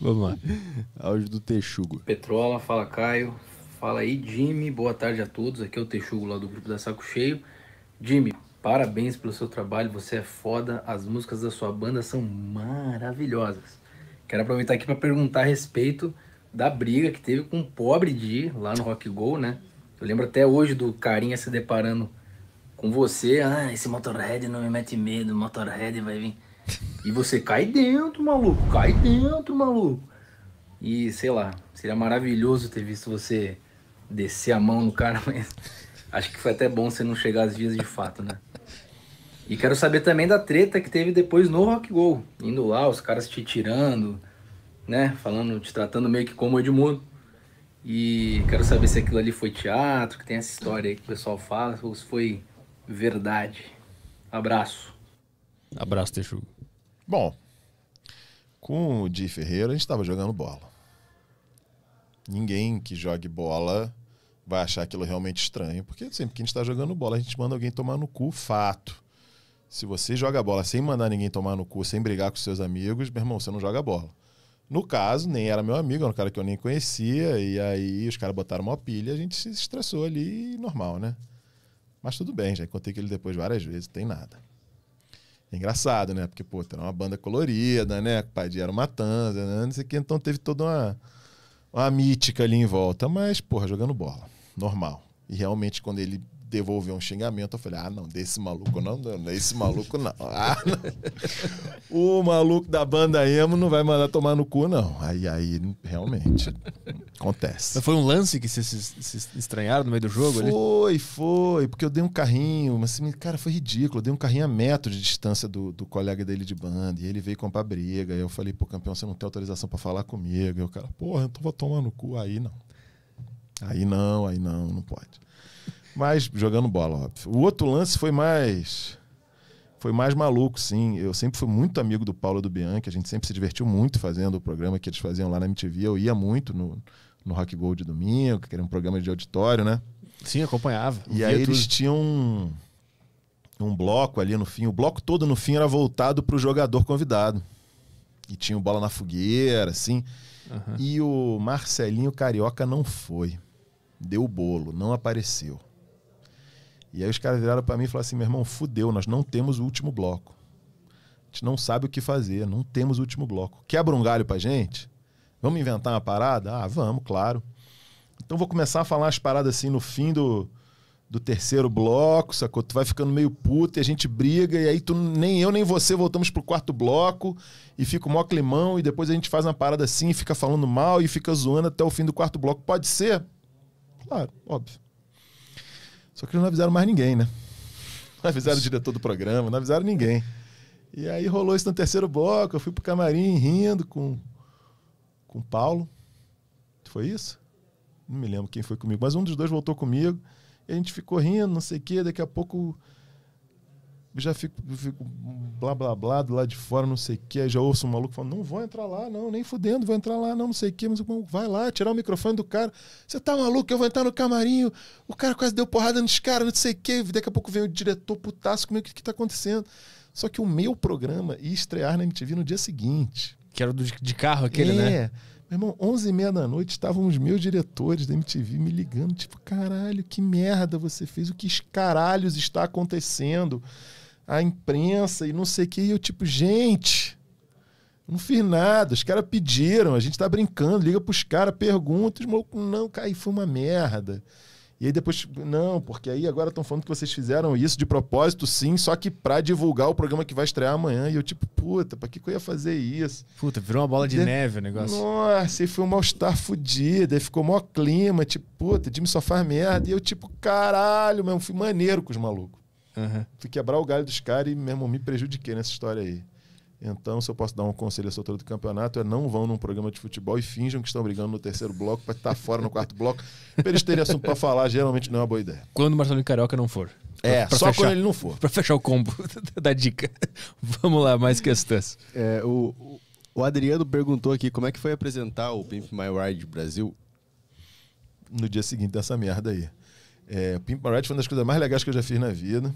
Vamos lá. Áudio do Texugo. Petrola, fala Caio. Fala aí, Jimmy. Boa tarde a todos. Aqui é o Texugo lá do grupo da Saco Cheio. Jimmy, parabéns pelo seu trabalho. Você é foda. As músicas da sua banda são maravilhosas. Quero aproveitar aqui para perguntar a respeito da briga que teve com o pobre Di lá no Rock Go, né? Eu lembro até hoje do carinha se deparando com você. Ah, esse Motorhead não me mete medo. Motorhead vai vir. E você cai dentro, maluco, cai dentro, maluco. E sei lá, seria maravilhoso ter visto você descer a mão no cara, mas acho que foi até bom você não chegar às vias de fato, né? E quero saber também da treta que teve depois no Rock Go. Indo lá, os caras te tirando, né? Falando, te tratando meio que como Edmundo. E quero saber se aquilo ali foi teatro, que tem essa história aí que o pessoal fala, ou se foi verdade. Abraço. Abraço, Texugo. Bom, com o Di Ferreira a gente estava jogando bola. Ninguém que jogue bola vai achar aquilo realmente estranho, porque sempre que a gente está jogando bola, a gente manda alguém tomar no cu, fato. Se você joga bola sem mandar ninguém tomar no cu, sem brigar com seus amigos, meu irmão, você não joga bola. No caso, nem era meu amigo, era um cara que eu nem conhecia, e aí os caras botaram uma pilha, a gente se estressou ali, normal, né? Mas tudo bem, já contei que ele depois várias vezes, tem nada. É engraçado, né? Porque, pô, era uma banda colorida, né? O pai era uma tanza, né? Não sei o que. Então teve toda uma, uma mítica ali em volta. Mas, porra, jogando bola. Normal. E realmente, quando ele devolver um xingamento. Eu falei, ah, não, desse maluco não, desse é maluco não. Ah, não. O maluco da banda emo não vai mandar tomar no cu, não. Aí, aí, realmente, acontece. Mas foi um lance que vocês se, estranharam no meio do jogo foi, ali? Foi, foi, porque eu dei um carrinho, mas assim, cara, foi ridículo. Eu dei um carrinho a metro de distância do, do colega dele de banda, e ele veio comprar briga. E eu falei, pô, campeão, você não tem autorização para falar comigo. E o cara, porra, eu então tô tomando no cu. Aí não. Aí não, aí não, não pode. Mas jogando bola, óbvio. O outro lance foi mais. Foi mais maluco, sim. Eu sempre fui muito amigo do Paulo do Bianchi, a gente sempre se divertiu muito fazendo o programa que eles faziam lá na MTV. Eu ia muito no, no Rock Gold de domingo, que era um programa de auditório, né? Sim, acompanhava. E aí tudo. eles tinham um, um bloco ali no fim. O bloco todo no fim era voltado para o jogador convidado. E tinha o bola na fogueira, assim. Uhum. E o Marcelinho Carioca não foi. Deu o bolo, não apareceu. E aí os caras viraram para mim e falaram assim: meu irmão, fudeu, nós não temos o último bloco. A gente não sabe o que fazer, não temos o último bloco. Quebra um galho pra gente? Vamos inventar uma parada? Ah, vamos, claro. Então vou começar a falar as paradas assim no fim do, do terceiro bloco, sacou? Tu vai ficando meio puto e a gente briga, e aí tu, nem eu nem você voltamos pro quarto bloco e fica o maior climão, e depois a gente faz uma parada assim e fica falando mal e fica zoando até o fim do quarto bloco. Pode ser? Claro, óbvio. Só que eles não avisaram mais ninguém, né? Não avisaram o diretor do programa, não avisaram ninguém. E aí rolou isso no terceiro bloco, eu fui pro camarim rindo com com o Paulo. Foi isso? Não me lembro quem foi comigo, mas um dos dois voltou comigo. a gente ficou rindo, não sei o quê, daqui a pouco já fico, fico blá blá blá do lado de fora, não sei o que. Aí já ouço um maluco falando: não vou entrar lá, não, nem fudendo, vou entrar lá, não, não sei o que. Mas vai lá, tirar o microfone do cara. Você tá maluco? Eu vou entrar no camarim. O cara quase deu porrada nos caras, não sei o que. Daqui a pouco vem o diretor putaço comigo: o que, que tá acontecendo? Só que o meu programa ia estrear na MTV no dia seguinte. Que era o de carro aquele, é. né? Meu irmão, 11 e meia da noite estavam os meus diretores da MTV me ligando, tipo, caralho, que merda você fez, o que caralhos está acontecendo? A imprensa e não sei o que. E eu, tipo, gente, não fiz nada, os caras pediram, a gente tá brincando, liga pros caras, pergunta, os malucos, não, cara, foi uma merda. E aí depois, não, porque aí agora estão falando que vocês fizeram isso de propósito, sim, só que pra divulgar o programa que vai estrear amanhã. E eu, tipo, puta, pra que, que eu ia fazer isso? Puta, virou uma bola de, de... neve o negócio. Nossa, e foi um mal-estar fudido, aí ficou mó clima, tipo, puta, Jimmy só faz merda. E eu, tipo, caralho, mesmo, fui maneiro com os malucos. Uhum. Fui quebrar o galho dos caras e, meu irmão, me prejudiquei nessa história aí. Então, se eu posso dar um conselho à soltura do campeonato, é não vão num programa de futebol e finjam que estão brigando no terceiro bloco para estar tá fora no quarto bloco. Para eles terem assunto para falar, geralmente não é uma boa ideia. Quando o Marcelinho Carioca não for. É, pra só fechar, quando ele não for. Para fechar o combo da dica. Vamos lá, mais questões. É, o, o Adriano perguntou aqui como é que foi apresentar o Pimp My Ride Brasil no dia seguinte dessa merda aí. É, Pimp My Ride foi uma das coisas mais legais que eu já fiz na vida.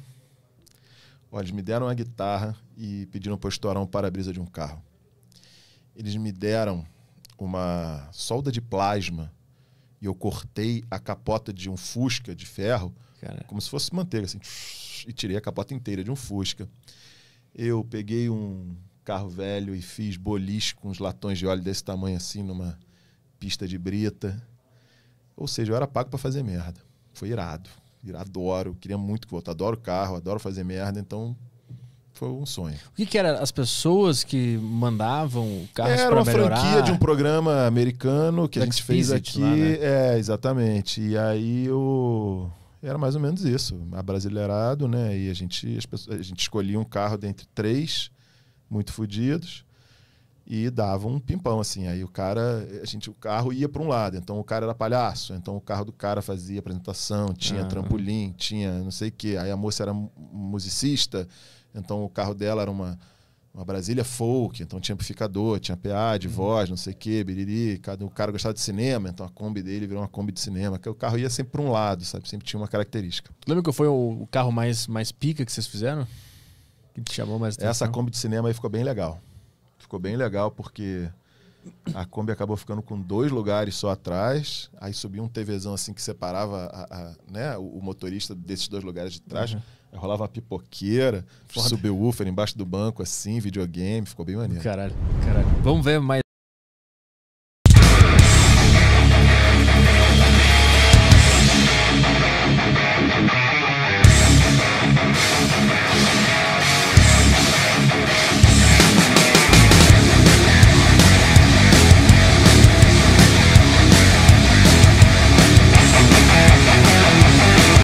Bom, eles me deram uma guitarra e pediram para eu estourar um para-brisa de um carro. Eles me deram uma solda de plasma e eu cortei a capota de um Fusca de ferro, Cara. como se fosse manteiga, assim, e tirei a capota inteira de um Fusca. Eu peguei um carro velho e fiz boliche com uns latões de óleo desse tamanho assim numa pista de brita. Ou seja, eu era pago para fazer merda. Foi irado adoro, queria muito que voltar, adoro carro, adoro fazer merda, então foi um sonho. O que, que era as pessoas que mandavam o carro Era uma melhorar? franquia de um programa americano que Black a gente fez aqui. Lá, né? É, exatamente. E aí o era mais ou menos isso, abrasileirado, né? E a gente, pessoas, a gente escolhia um carro dentre três muito fodidos e dava um pimpão assim. Aí o cara, a gente, o carro ia para um lado, então o cara era palhaço, então o carro do cara fazia apresentação, tinha ah. trampolim, tinha não sei o quê. Aí a moça era musicista, então o carro dela era uma uma Brasília folk, então tinha amplificador, tinha PA de uhum. voz, não sei o quê, biriri, o cara gostava de cinema, então a Kombi dele virou uma Kombi de cinema, que o carro ia sempre para um lado, sabe? Sempre tinha uma característica. Tu lembra que foi o carro mais, mais pica que vocês fizeram? Que te chamou mais atenção? Essa Kombi de cinema aí ficou bem legal. Ficou bem legal porque a Kombi acabou ficando com dois lugares só atrás. Aí subia um TVzão assim que separava a, a, né, o, motorista desses dois lugares de trás. Uhum. Rolava uma pipoqueira, Foda. subwoofer embaixo do banco, assim, videogame. Ficou bem maneiro. Caralho, caralho. Vamos ver mais